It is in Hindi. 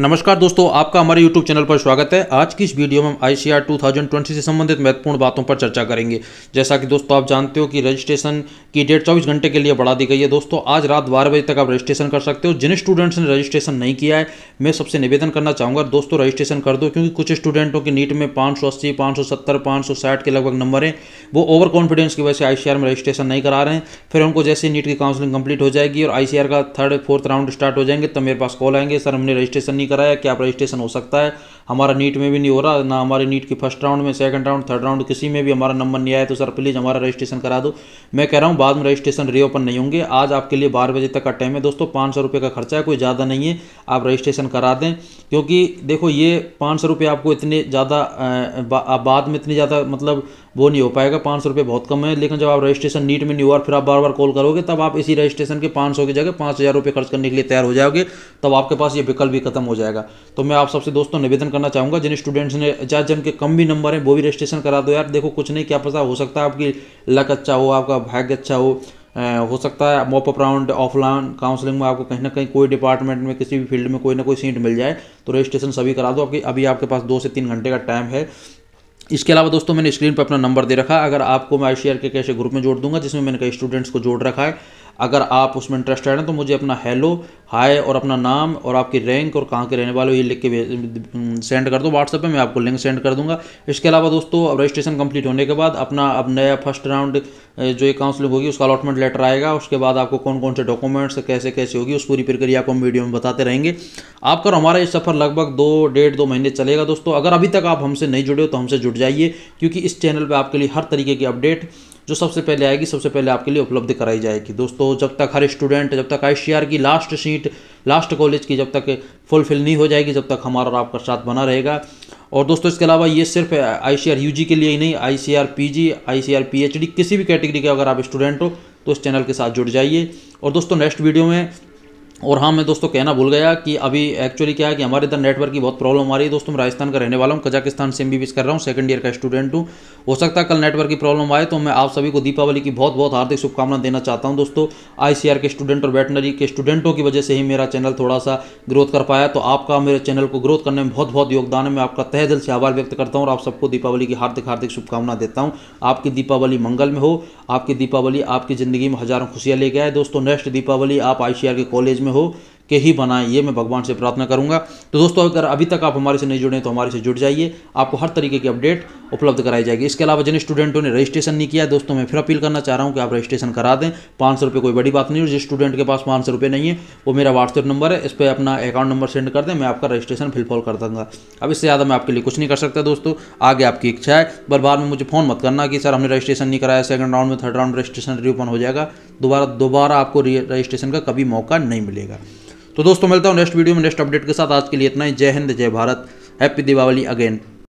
नमस्कार दोस्तों आपका हमारे YouTube चैनल पर स्वागत है आज की इस वीडियो में हम आई सी 2020 से संबंधित महत्वपूर्ण बातों पर चर्चा करेंगे जैसा कि दोस्तों आप जानते हो कि रजिस्ट्रेशन की डेट 24 घंटे के लिए बढ़ा दी गई है दोस्तों आज रात बारह बजे तक आप रजिस्ट्रेशन कर सकते हो जिन स्टूडेंट्स ने रजिस्ट्रेशन नहीं किया है मैं सबसे निवेदन करना चाहूँगा दोस्तों रजिस्ट्रेशन कर दो क्योंकि कुछ स्टूडेंटों की नीट में पाँच सौ अस्सी के लगभग नंबर हैं वो ओवर कॉन्फिडेंस की वजह से आई में रजिस्ट्रेशन नहीं करा रहे हैं फिर उनको जैसे नीट की काउंसलिंग कंप्लीट हो जाएगी और आई का थर्ड फोर्थ राउंड स्टार्ट हो जाएंगे तब मेरे पास कॉल आएंगे सर हमने रजिस्ट्रेशन नहीं कराया क्या आप रजिस्ट्रेशन हो सकता है हमारा नीट में भी नहीं हो रहा ना हमारे नीट की फर्स्ट राउंड में सेकंड राउंड थर्ड राउंड किसी में भी हमारा नंबर नहीं आया तो सर प्लीज़ हमारा रजिस्ट्रेशन करा दो मैं कह रहा हूँ बाद में रजिस्ट्रेशन रीओपन नहीं होंगे आज आपके लिए बारह बजे तक का टाइम है दोस्तों पाँच सौ का खर्चा है कोई ज़्यादा नहीं है आप रजिस्ट्रेशन करा दें क्योंकि देखो ये पाँच सौ रुपये आपको इतने ज़्यादा बा, बाद में इतने ज़्यादा मतलब वो नहीं हो पाएगा पाँच सौ रुपये बहुत कम है लेकिन जब आप रजिस्ट्रेशन नीट में नहीं हुआ और फिर आप बार बार कॉल करोगे तब आप इसी रजिस्ट्रेशन के पाँच सौ की जगह पाँच हज़ार रुपये खर्च करने के लिए तैयार हो जाओगे तब आपके पास ये विकल्प भी खत्म हो जाएगा तो मैं आप सबसे दोस्तों निवेदन करना चाहूँगा जिन स्टूडेंट्स ने चाहे जिनके कम भी नंबर हैं वो भी रजिस्ट्रेशन करा दो यार देखो कुछ नहीं क्या पता हो सकता है आपकी लक अच्छा हो आपका भाग्य अच्छा हो हो सकता है mop up round offline counselling में आपको कहीं ना कहीं कोई डिपार्टमेंट में किसी भी फील्ड में कोई ना कोई सीट मिल जाए तो रजिस्ट्रेशन सभी करा दो आपकी अभी आपके पास दो से तीन घंटे का टाइम है इसके अलावा दोस्तों मैंने स्क्रीन पर अपना नंबर दे रखा है अगर आपको मैं आई के कैसे ग्रुप में जोड़ दूंगा जिसमें मैंने कई स्टूडेंट्स को जोड़ रखा है अगर आप उसमें इंटरेस्टेड हैं तो मुझे अपना हेलो हाय और अपना नाम और आपकी रैंक और कहाँ के रहने वाले हो ये लिख के सेंड कर दो व्हाट्सएप पे मैं आपको लिंक सेंड कर दूंगा इसके अलावा दोस्तों अब रजिस्ट्रेशन कंप्लीट होने के बाद अपना अब नया फर्स्ट राउंड जो ये काउंसलिंग होगी उसका अलॉटमेंट लेटर आएगा उसके बाद आपको कौन कौन से डॉक्यूमेंट्स कैसे कैसे होगी उस पूरी प्रक्रिया को हम वीडियो में बताते रहेंगे आपका हमारा ये सफ़र लगभग दो डेढ़ दो महीने चलेगा दोस्तों अगर अभी तक आप हमसे नहीं जुड़े हो तो हमसे जुड़ जाइए क्योंकि इस चैनल पर आपके लिए हर तरीके की अपडेट जो सबसे पहले आएगी सबसे पहले आपके लिए उपलब्ध कराई जाएगी दोस्तों जब तक हर स्टूडेंट जब तक आई की लास्ट सीट लास्ट कॉलेज की जब तक फुलफिल नहीं हो जाएगी जब तक हमारा और आपका साथ बना रहेगा और दोस्तों इसके अलावा ये सिर्फ आई सी के लिए ही नहीं I C R P G I C R P H D किसी भी कैटेगरी के अगर आप स्टूडेंट हो तो इस चैनल के साथ जुड़ जाइए और दोस्तों नेक्स्ट वीडियो में और हाँ मैं दोस्तों कहना भूल गया कि अभी एक्चुअली क्या है कि हमारे इधर नेटवर्क की बहुत प्रॉब्लम आ रही है दोस्तों मैं राजस्थान का रहने वाला हूँ कजाकिस्तान से एम कर रहा हूँ सेकंड ईयर का स्टूडेंट हूँ हो सकता है कल नेटवर्क की प्रॉब्लम आए तो मैं आप सभी को दीपावली की बहुत बहुत हार्दिक शुभकामना देना चाहता हूँ दोस्तों आई के स्टूडेंट और वेटनरी के स्टूडेंटों की वजह से ही मेरा चैनल थोड़ा सा ग्रोथ कर पाया तो आपका मेरे चैनल को ग्रोथ करने में बहुत बहुत योगदान है मैं आपका तह दिल से आभार व्यक्त करता हूँ और आप सबको दीपावली की हार्दिक हार्दिक शुभकामना देता हूँ आपकी दीपावली मंगल में हो आपकी दीपावली आपकी ज़िंदगी में हज़ारों खुशियाँ लेके आए दोस्तों नेक्स्ट दीपावली आप आई के कॉलेज में में हो के ही बनाएं ये मैं भगवान से प्रार्थना करूंगा तो दोस्तों अगर अभी तक आप हमारे से नहीं जुड़े तो हमारे से जुड़ जाइए आपको हर तरीके की अपडेट उपलब्ध कराई जाएगी इसके अलावा जिन स्टूडेंटों ने रजिस्ट्रेशन नहीं किया दोस्तों मैं फिर अपील करना चाह रहा हूँ कि आप रजिस्ट्रेशन करा दें पाँच सौ कोई बड़ी बात नहीं और जिस स्टूडेंट के पास पाँच सौ नहीं है वो मेरा व्हाट्सअप नंबर है इस पर अपना अकाउंट नंबर सेंड कर दें मैं आपका रजिस्ट्रेशन फिलफॉल कर दूँगा अब इससे ज़्यादा मैं आपके लिए कुछ नहीं कर सकता दोस्तों आगे आपकी इच्छा है बार बार में मुझे फ़ोन मत करना कि सर हमने रजिस्ट्रेशन नहीं कराया सेकंड राउंड में थर्ड राउंड रजिस्ट्रेशन रिओपन हो जाएगा दोबारा दोबारा आपको रजिस्ट्रेशन का कभी मौका नहीं मिलेगा तो दोस्तों मिलता हूँ नेक्स्ट वीडियो में नेक्स्ट अपडेट के साथ आज के लिए इतना ही जय हिंद जय भारत हैप्पी दीपावली अगेन